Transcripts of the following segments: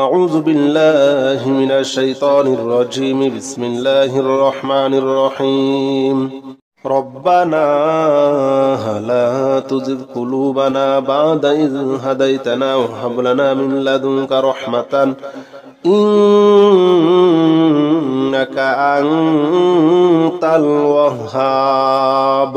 أعوذ بالله من الشيطان الرجيم بسم الله الرحمن الرحيم ربنا لا تزغ قلوبنا بعد إذ هديتنا وهب لنا من لدنك رحمة إنك أنت الوهاب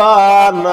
রব্বানা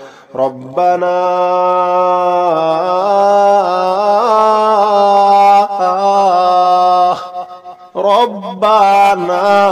ربنا ربنا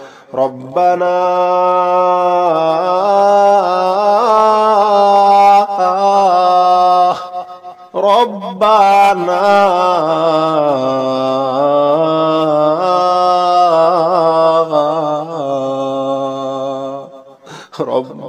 ربنا ربنا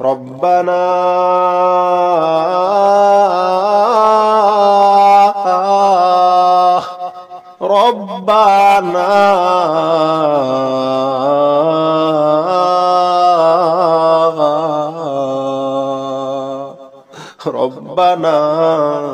ربنا ربنا ربنا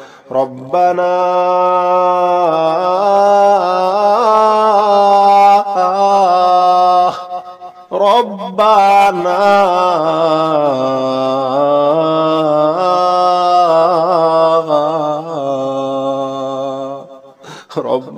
ربنا ربنا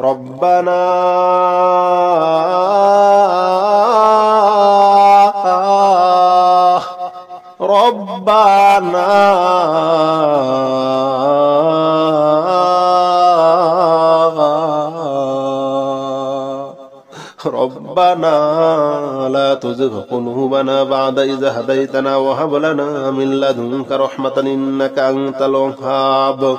ربنا ربنا ربنا لا تزغ قلوبنا بعد إذا هديتنا وهب لنا من لدنك رحمة إنك أنت الوهاب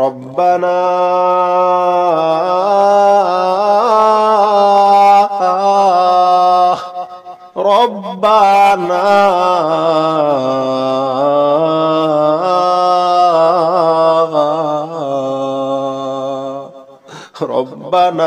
ربنا ربنا ربنا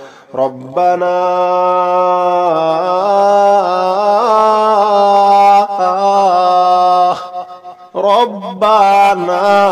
ربنا ربنا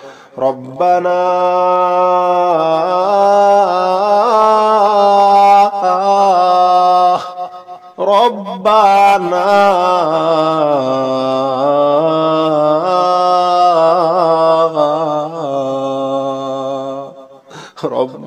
ربنا ربنا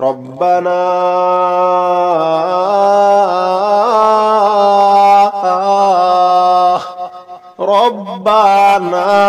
ربنا ربنا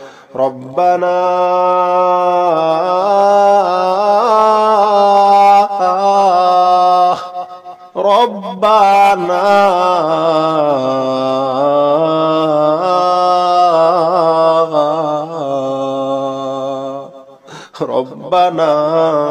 ربنا ربنا ربنا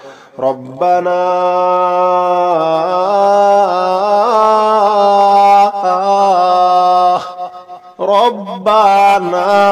ربنا ربنا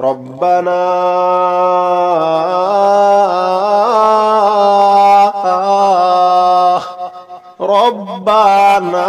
ربنا ربنا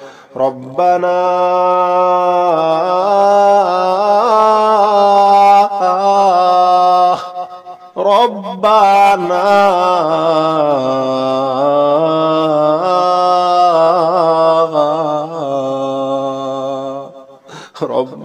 ربنا ربنا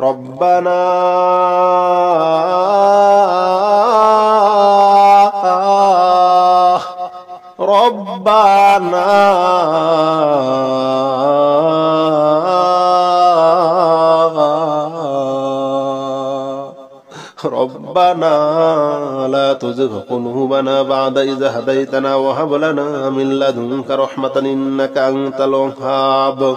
ربنا ربنا ربنا لا تزغ قلوبنا بعد إذا هديتنا وهب لنا من لدنك رحمة إنك أنت الوهاب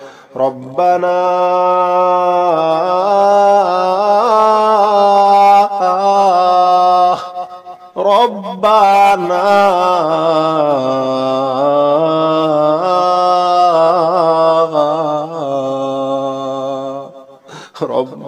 ربنا ربنا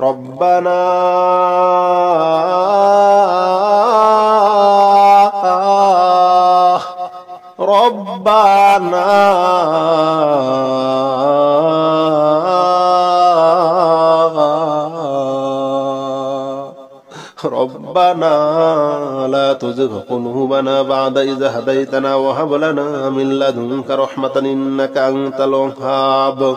ربنا ربنا ربنا لا تزغ قلوبنا بعد إذا هديتنا وهب لنا من لدنك رحمة إنك أنت الوهاب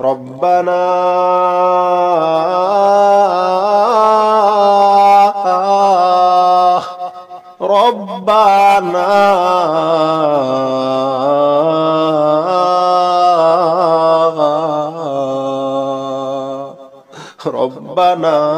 ربنا ربنا ربنا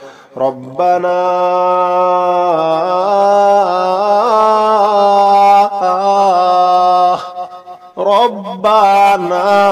ربنا ربنا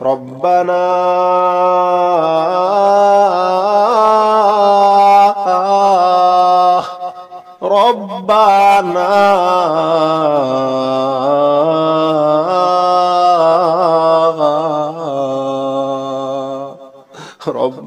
ربنا ربنا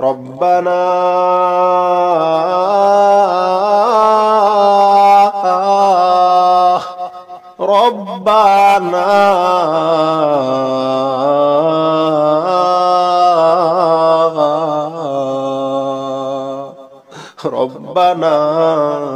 ربنا ربنا ربنا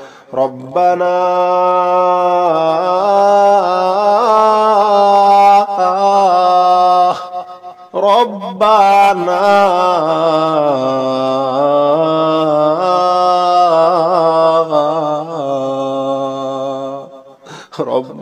ربنا ربنا ربنا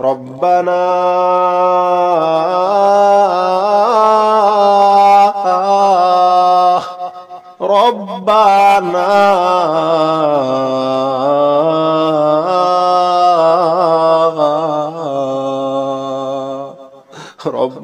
ربنا ربنا رب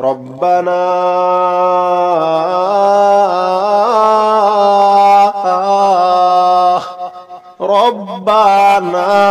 ربنا ربنا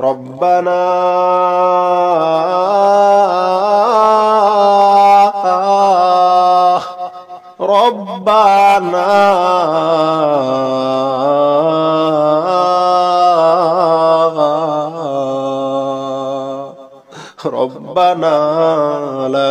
ربنا ربنا ربنا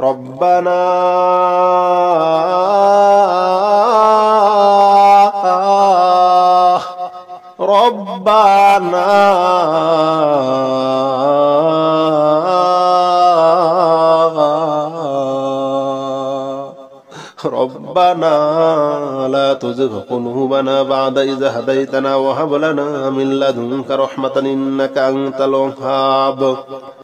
ربنا ربنا ربنا لا تزغ قلوبنا بعد إذ هديتنا وهب لنا من لدنك رحمة إنك أنت الوهاب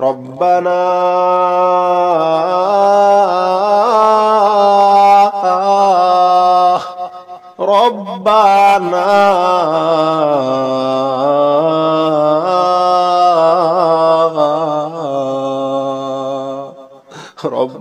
ربنا ربنا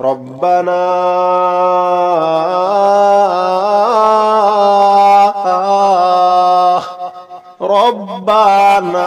ربنا ربنا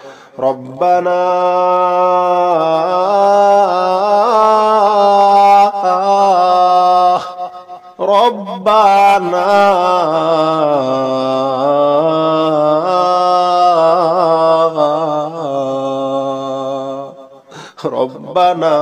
ربنا ربنا ربنا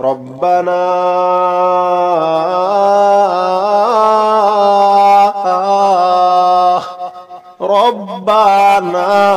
ربنا ربنا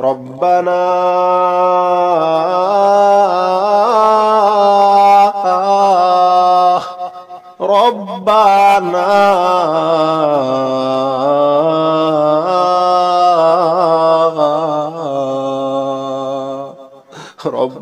ربنا ربنا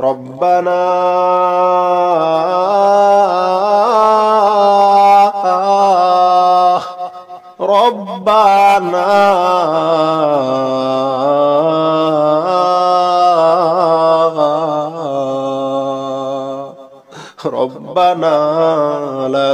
ربنا ربنا ربنا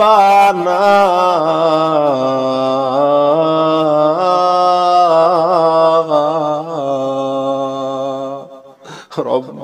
রব্বানা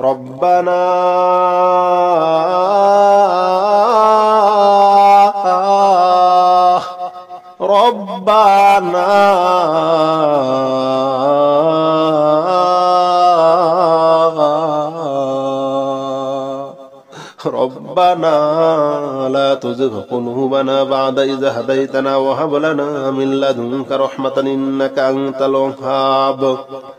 ربنا ربنا ربنا لا تزغ قلوبنا بعد إذ هديتنا وهب لنا من لدنك رحمة إنك أنت الوهاب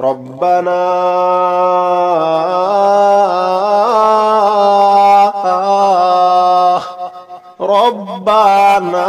ربنا ربنا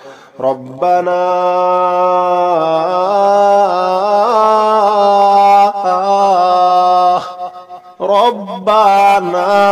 ربنا ربنا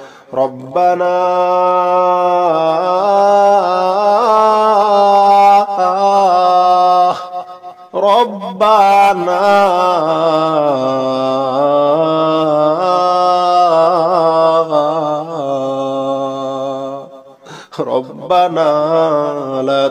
ربنا ربنا ربنا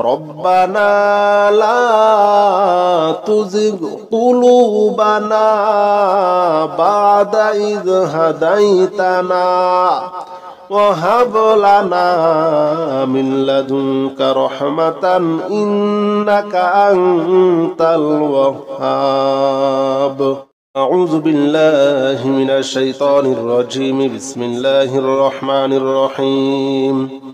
ربنا لا تزغ قلوبنا بعد إذ هديتنا وهب لنا من لدنك رحمة إنك أنت الوهاب أعوذ بالله من الشيطان الرجيم بسم الله الرحمن الرحيم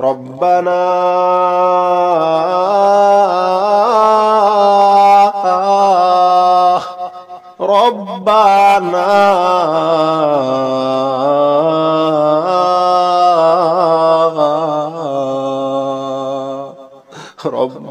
ربنا ربنا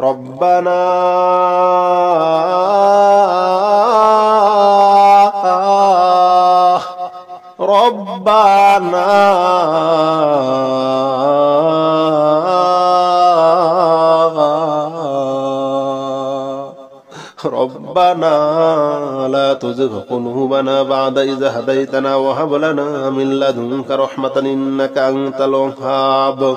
ربنا ربنا ربنا لا تزغ قلوبنا بعد إذ هديتنا وهب لنا من لدنك رحمة إنك أنت الوهاب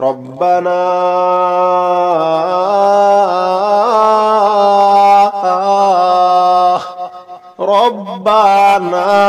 ربنا ربنا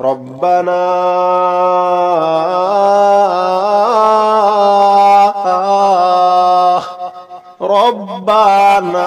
ربنا ربنا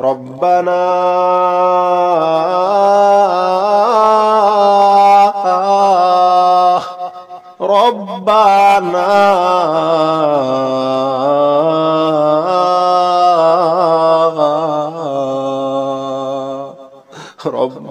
ربنا ربنا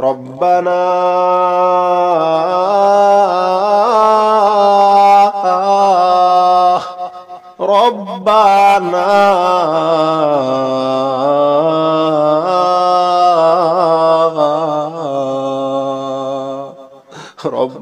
ربنا ربنا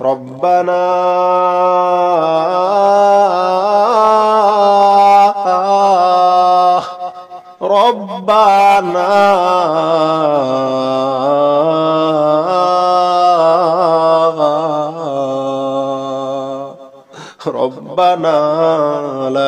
ربنا ربنا ربنا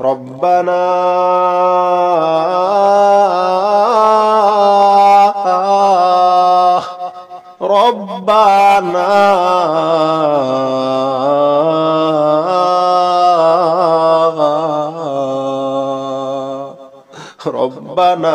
ربنا ربنا ربنا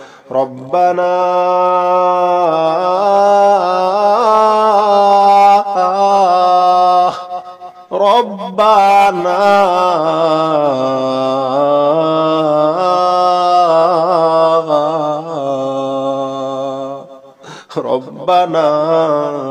ربنا ربنا ربنا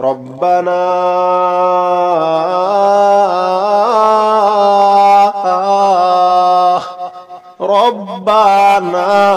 ربنا ربنا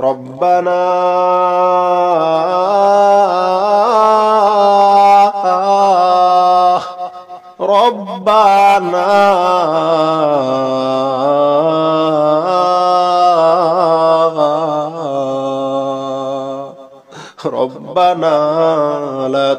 ربنا ربنا ربنا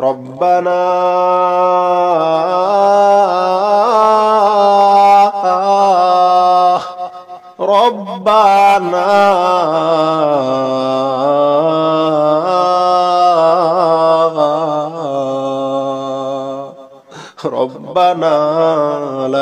ربنا ربنا ربنا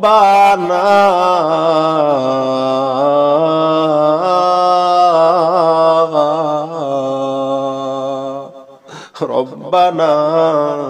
rabbana rabbana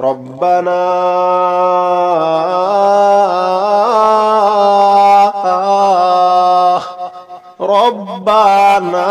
ربنا ربنا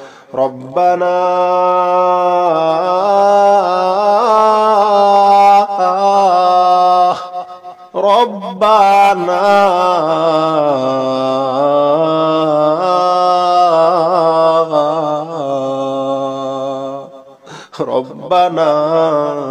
ربنا ربنا ربنا